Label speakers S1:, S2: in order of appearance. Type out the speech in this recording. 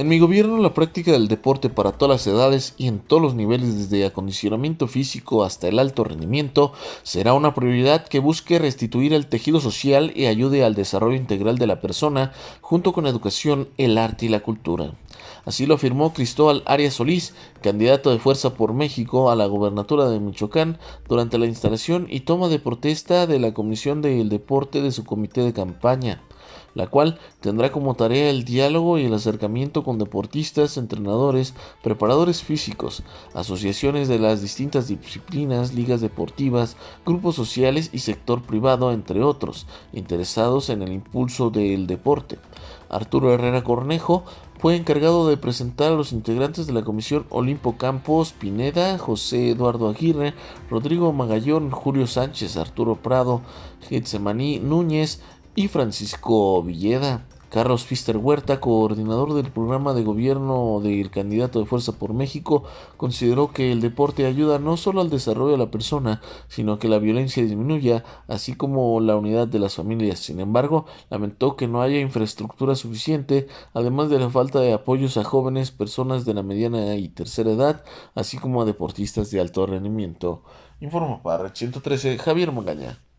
S1: En mi gobierno la práctica del deporte para todas las edades y en todos los niveles desde acondicionamiento físico hasta el alto rendimiento será una prioridad que busque restituir el tejido social y ayude al desarrollo integral de la persona junto con la educación, el arte y la cultura. Así lo afirmó Cristóbal Arias Solís, candidato de Fuerza por México a la gobernatura de Michoacán, durante la instalación y toma de protesta de la Comisión del Deporte de su comité de campaña la cual tendrá como tarea el diálogo y el acercamiento con deportistas, entrenadores, preparadores físicos, asociaciones de las distintas disciplinas, ligas deportivas, grupos sociales y sector privado, entre otros, interesados en el impulso del deporte. Arturo Herrera Cornejo fue encargado de presentar a los integrantes de la Comisión Olimpo Campos, Pineda, José Eduardo Aguirre, Rodrigo Magallón, Julio Sánchez, Arturo Prado, Getsemaní Núñez, y Francisco Villeda. Carlos Fister Huerta, coordinador del programa de gobierno del candidato de Fuerza por México, consideró que el deporte ayuda no solo al desarrollo de la persona, sino que la violencia disminuya, así como la unidad de las familias. Sin embargo, lamentó que no haya infraestructura suficiente, además de la falta de apoyos a jóvenes, personas de la mediana y tercera edad, así como a deportistas de alto rendimiento. Informa para 113 Javier Magaña.